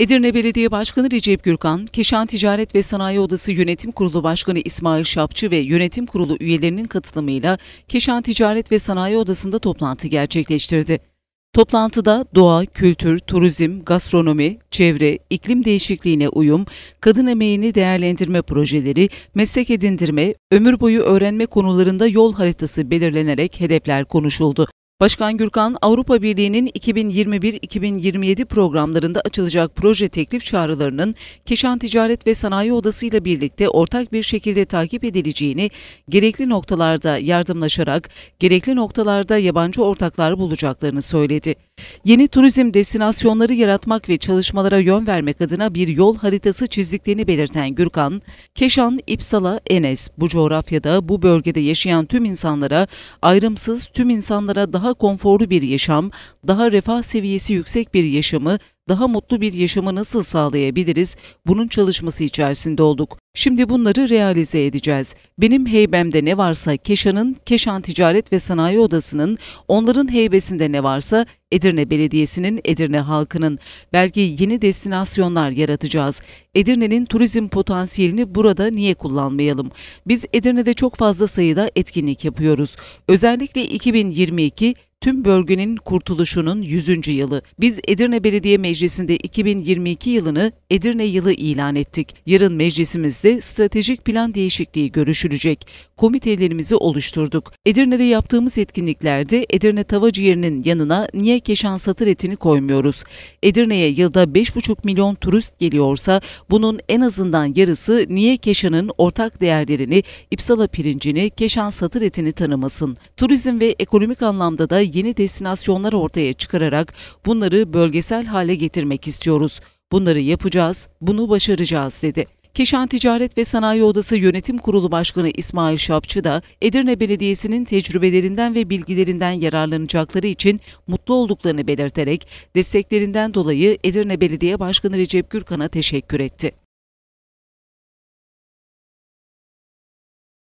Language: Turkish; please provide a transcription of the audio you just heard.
Edirne Belediye Başkanı Recep Gürkan, Keşan Ticaret ve Sanayi Odası Yönetim Kurulu Başkanı İsmail Şapçı ve Yönetim Kurulu üyelerinin katılımıyla Keşan Ticaret ve Sanayi Odası'nda toplantı gerçekleştirdi. Toplantıda doğa, kültür, turizm, gastronomi, çevre, iklim değişikliğine uyum, kadın emeğini değerlendirme projeleri, meslek edindirme, ömür boyu öğrenme konularında yol haritası belirlenerek hedefler konuşuldu. Başkan Gürkan, Avrupa Birliği'nin 2021-2027 programlarında açılacak proje teklif çağrılarının Keşan Ticaret ve Sanayi Odası ile birlikte ortak bir şekilde takip edileceğini, gerekli noktalarda yardımlaşarak, gerekli noktalarda yabancı ortaklar bulacaklarını söyledi. Yeni turizm destinasyonları yaratmak ve çalışmalara yön vermek adına bir yol haritası çizdiklerini belirten Gürkan, Keşan, İpsala, Enes bu coğrafyada bu bölgede yaşayan tüm insanlara ayrımsız tüm insanlara daha konforlu bir yaşam, daha refah seviyesi yüksek bir yaşamı daha mutlu bir yaşamı nasıl sağlayabiliriz bunun çalışması içerisinde olduk. Şimdi bunları realize edeceğiz. Benim heybemde ne varsa Keşan'ın, Keşan Ticaret ve Sanayi Odası'nın, onların heybesinde ne varsa Edirne Belediyesi'nin, Edirne halkının. Belki yeni destinasyonlar yaratacağız. Edirne'nin turizm potansiyelini burada niye kullanmayalım? Biz Edirne'de çok fazla sayıda etkinlik yapıyoruz. Özellikle 2022 tüm bölgenin kurtuluşunun 100. yılı. Biz Edirne Belediye Meclisi'nde 2022 yılını Edirne yılı ilan ettik. Yarın meclisimizde stratejik plan değişikliği görüşülecek. Komitelerimizi oluşturduk. Edirne'de yaptığımız etkinliklerde Edirne tava ciğerinin yanına niye keşan satır etini koymuyoruz? Edirne'ye yılda 5,5 milyon turist geliyorsa bunun en azından yarısı niye keşanın ortak değerlerini, ipsala pirincini, keşan satır etini tanımasın? Turizm ve ekonomik anlamda da yeni destinasyonlar ortaya çıkararak bunları bölgesel hale getirmek istiyoruz. Bunları yapacağız, bunu başaracağız dedi. Keşan Ticaret ve Sanayi Odası Yönetim Kurulu Başkanı İsmail Şapçı da Edirne Belediyesi'nin tecrübelerinden ve bilgilerinden yararlanacakları için mutlu olduklarını belirterek desteklerinden dolayı Edirne Belediye Başkanı Recep Gürkan'a teşekkür etti.